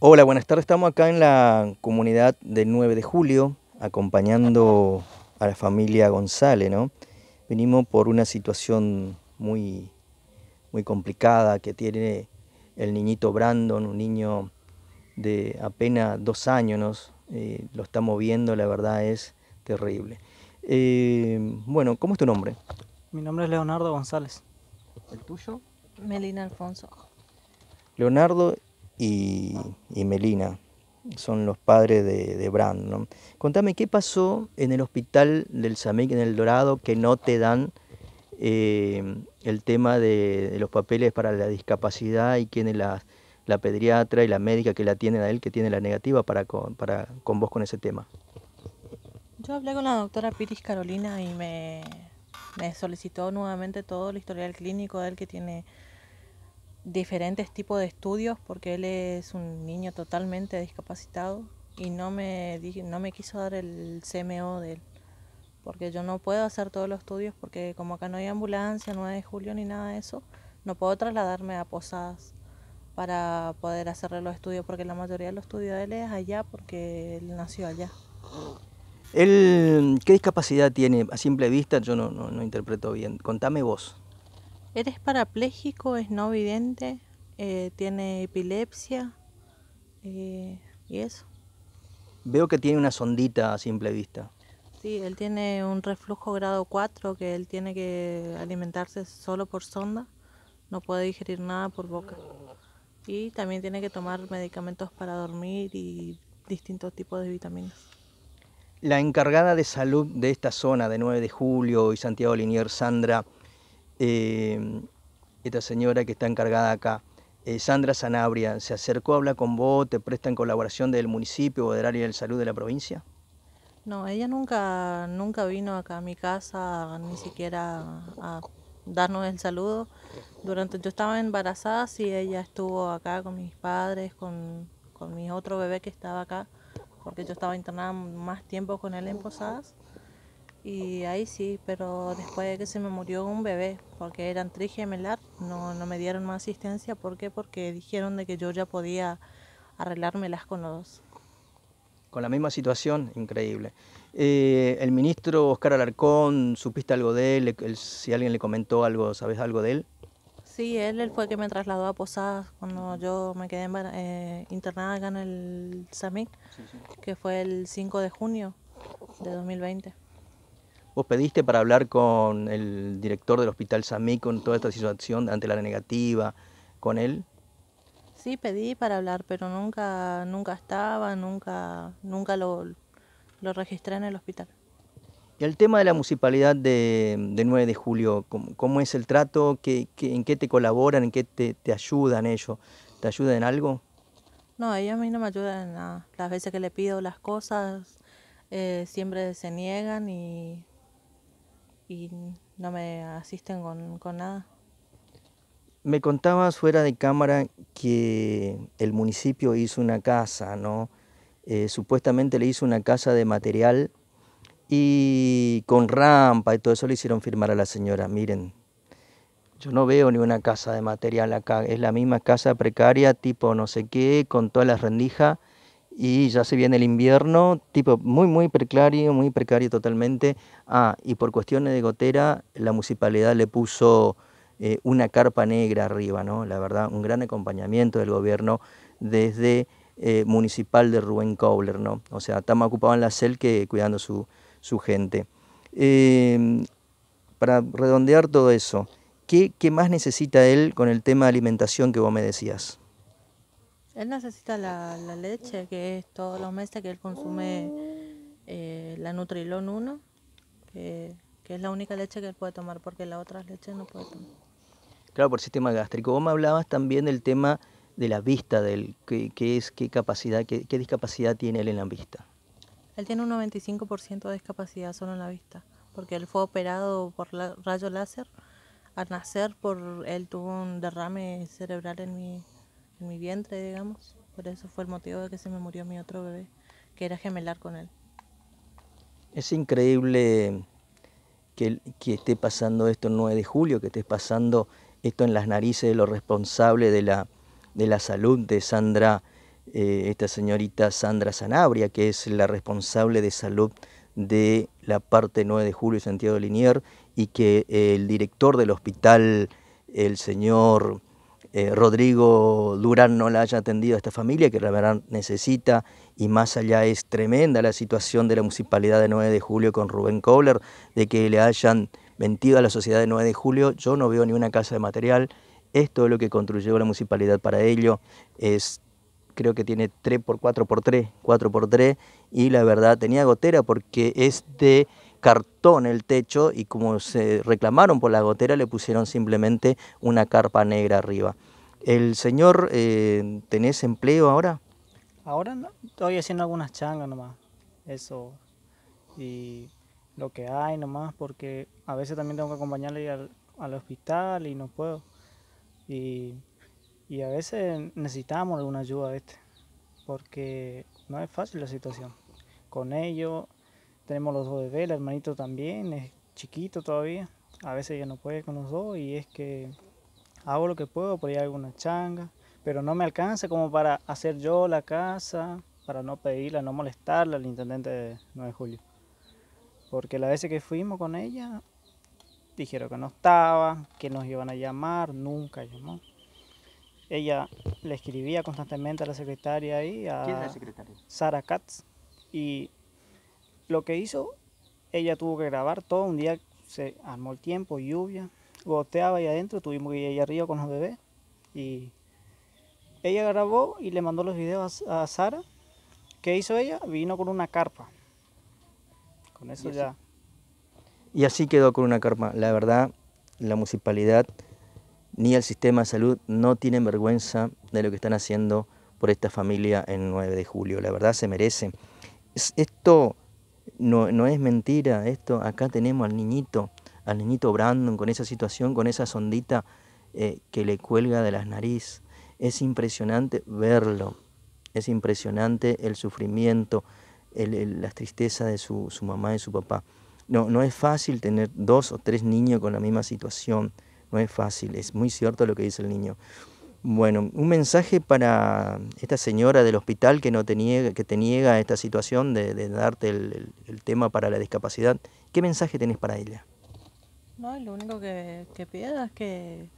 Hola, buenas tardes. Estamos acá en la comunidad del 9 de julio acompañando a la familia González, ¿no? Venimos por una situación muy, muy complicada que tiene el niñito Brandon, un niño de apenas dos años, eh, lo estamos viendo, la verdad es terrible. Eh, bueno, ¿cómo es tu nombre? Mi nombre es Leonardo González. ¿El tuyo? Melina Alfonso. Leonardo, y, Melina, son los padres de, Brand. ¿no? Contame, ¿qué pasó en el hospital del Samic en El Dorado que no te dan eh, el tema de, los papeles para la discapacidad y quién es la, pediatra y la médica que la tienen a él, que tiene la negativa para con, vos con ese tema? Yo hablé con la doctora Piris Carolina y me, me solicitó nuevamente todo el historial clínico de él que tiene diferentes tipos de estudios porque él es un niño totalmente discapacitado y no me, no me quiso dar el CMO de él porque yo no puedo hacer todos los estudios porque como acá no hay ambulancia, 9 de julio ni nada de eso, no puedo trasladarme a Posadas para poder hacerle los estudios porque la mayoría de los estudios de él es allá porque él nació allá. ¿Qué discapacidad tiene? A simple vista yo no interpreto bien. Contame vos. Eres parapléjico, es no vidente, eh, tiene epilepsia eh, y eso. Veo que tiene una sondita a simple vista. Sí, él tiene un reflujo grado 4 que él tiene que alimentarse solo por sonda, no puede digerir nada por boca. Y también tiene que tomar medicamentos para dormir y distintos tipos de vitaminas. La encargada de salud de esta zona de 9 de julio y Santiago Linier, Sandra, Em, esta señora que está encargada acá, eh, Sandra Sanabria, ¿se acercó a hablar con vos? ¿Te prestan colaboración del municipio o del área de salud de la provincia? No, ella nunca, nunca vino acá a mi casa, ni siquiera a darnos el saludo. Durante yo estaba embarazada, sí, ella estuvo acá con mis padres, con, con mi otro bebé que estaba acá, porque yo estaba internada más tiempo con él en Posadas. Y ahí sí, pero después de que se me murió un bebé, porque eran trigemelar, no, no me dieron más asistencia. ¿Por qué? Porque dijeron de que yo ya podía arreglármelas con los dos. con la misma situación, increíble. Eh, el ministro Oscar Alarcón, ¿supiste algo de él? si alguien le comentó algo, ¿sabes algo de él? Sí, él, fue que me trasladó a Posadas cuando yo me quedé eh, internada acá en el SAMIC, que fue el 5 de junio de 2020. Vos pediste para hablar con el director del Hospital Samí, con toda esta situación ante la negativa, con él. Sí, pedí para hablar, pero nunca, nunca estaba, nunca, nunca lo, lo registré en el hospital. Y el tema de la municipalidad de, de 9 de julio, ¿cómo, es el trato? ¿Qué, en qué te colaboran? ¿En qué te, te, ayudan ellos? ¿Te ayudan en algo? No, ellos a mí no me ayudan en nada. Las veces que le pido las cosas, eh, siempre se niegan y y no me asisten con, con nada. Me contabas fuera de cámara que el municipio hizo una casa, ¿no? Eh, supuestamente le hizo una casa de material y con rampa y todo eso le hicieron firmar a la señora. Miren, yo no veo ni una casa de material acá, es la misma casa precaria, tipo no sé qué, con todas las rendijas y ya se viene el invierno, tipo muy, muy precario, muy precario totalmente. Ah, y por cuestiones de gotera, la municipalidad le puso eh, una carpa negra arriba, ¿no? La verdad, un gran acompañamiento del gobierno desde eh, municipal de Rubén Cowler, ¿no? O sea, está más ocupado en la CEL que cuidando su, su gente. Em, para redondear todo eso, ¿qué, ¿qué más necesita él con el tema de alimentación que vos me decías? Él necesita la, leche, que es todos los meses que él consume eh, la Nutrilon 1, que, es la única leche que él puede tomar, porque la otra leche no puede tomar. Claro, por sistema gástrico. Vos me hablabas también del tema de la vista, del qué, es, qué capacidad, qué, discapacidad tiene él en la vista. Él tiene un 95% de discapacidad solo en la vista, porque él fue operado por la, rayo láser al nacer por él tuvo un derrame cerebral en mi en mi vientre, digamos. Por eso fue el motivo de que se me murió mi otro bebé, que era gemelar con él. Es increíble que, esté pasando esto el 9 de julio, que esté pasando esto en las narices de los responsables de la, de la salud de Sandra, eh, esta señorita Sandra Sanabria, que es la responsable de salud de la parte 9 de julio Santiago de Linier y que el director del hospital, el señor eh, Rodrigo Durán no la haya atendido a esta familia, que la verdad necesita, y más allá es tremenda la situación de la municipalidad de 9 de julio con Rubén Kohler, de que le hayan mentido a la sociedad de 9 de julio, yo no veo ni una casa de material, esto es lo que construyó la municipalidad para ello, es creo que tiene 3 por 4 por 3, 4 por 3, y la verdad tenía gotera porque es de cartón el techo y como se reclamaron por la gotera le pusieron simplemente una carpa negra arriba. ¿El señor eh, tenés empleo ahora? Ahora no, estoy haciendo algunas changas nomás, eso y lo que hay nomás porque a veces también tengo que acompañarle al, hospital y no puedo. Y, a veces necesitamos alguna ayuda, este porque no es fácil la situación. Con ello tenemos los dos bebés, el hermanito también, es chiquito todavía. A veces ella no puede con los dos y es que hago lo que puedo, por ahí alguna changa, pero no me alcanza como para hacer yo la casa, para no pedirla, no molestarla al intendente de 9 de julio. Porque la vez que fuimos con ella, dijeron que no estaba, que nos iban a llamar, nunca llamó. Ella le escribía constantemente a la secretaria ahí, a Sara Katz, y lo que hizo, ella tuvo que grabar todo, un día se armó el tiempo, lluvia, goteaba ahí adentro, tuvimos que ir allá arriba con los bebés y ella grabó y le mandó los videos a, Sara. ¿Qué hizo ella? Vino con una carpa. Con eso y ya. Y así quedó con una carpa. La verdad, la municipalidad ni el sistema de salud no tienen vergüenza de lo que están haciendo por esta familia el 9 de julio. La verdad se merece. Esto no, no es mentira esto, acá tenemos al niñito, al niñito Brandon con esa situación, con esa sondita eh, que le cuelga de las nariz. Es impresionante verlo, es impresionante el sufrimiento, el, las tristezas de su, su, mamá y su papá. No, no es fácil tener dos o tres niños con la misma situación, no es fácil, es muy cierto lo que dice el niño. Bueno, un mensaje para esta señora del hospital que, no te niega, que te niega esta situación de, darte el, tema para la discapacidad. ¿Qué mensaje tenés para ella? No, lo único que, pido es que,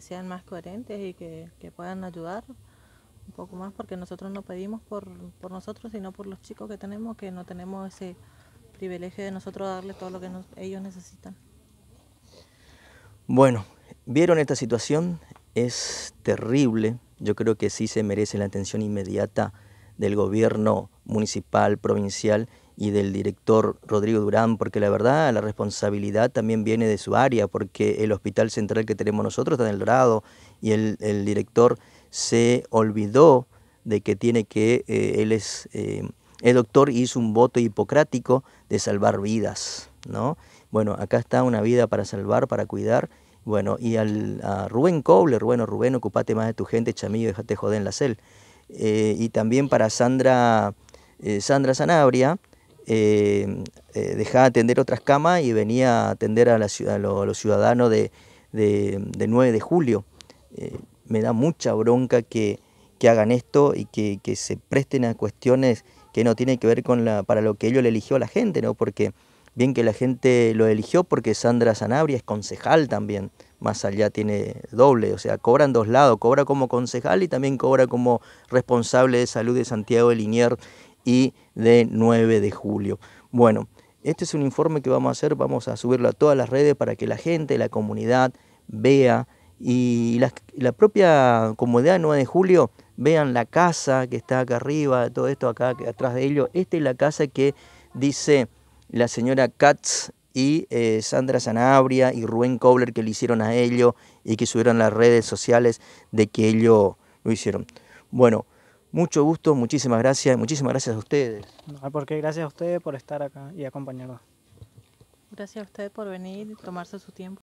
sean más coherentes y que, puedan ayudar un poco más, porque nosotros no pedimos por, nosotros, sino por los chicos que tenemos, que no tenemos ese privilegio de nosotros darle todo lo que ellos necesitan. Bueno, vieron esta situación, es terrible. Yo creo que sí se merece la atención inmediata del gobierno municipal, provincial y del director Rodrigo Durán, porque la verdad la responsabilidad también viene de su área, porque el hospital central que tenemos nosotros está en El Dorado y el, director se olvidó de que tiene que, eh, él es, el eh, doctor hizo un voto hipocrático de salvar vidas, ¿no? Bueno, acá está una vida para salvar, para cuidar bueno, y al, a Rubén Cobler, bueno, Rubén, ocupate más de tu gente, chamillo, déjate joder en la cel. Eh, y también para Sandra, eh, Sandra Sanabria, eh, dejaba atender otras camas y venía a atender a, los ciudadanos de, de, 9 de julio. me da mucha bronca que, que hagan esto y que, que, se presten a cuestiones que no tienen que ver con la, para lo que ellos le eligió a la gente, ¿no? Porque Bien que la gente lo eligió porque Sandra Sanabria es concejal también, más allá tiene doble, o sea, cobra en dos lados, cobra como concejal y también cobra como responsable de salud de Santiago de Linier y de 9 de julio. Bueno, este es un informe que vamos a hacer, vamos a subirlo a todas las redes para que la gente, la comunidad vea y la, propia comunidad de 9 de julio vean la casa que está acá arriba, todo esto acá atrás de ellos. Esta es la casa que dice la señora Katz y eh, Sandra Sanabria y Rubén Kobler que le hicieron a ello y que subieron las redes sociales de que ello lo hicieron. Bueno, mucho gusto, muchísimas gracias, muchísimas gracias a ustedes. porque gracias a ustedes por estar acá y acompañarnos. Gracias a ustedes por venir y tomarse su tiempo.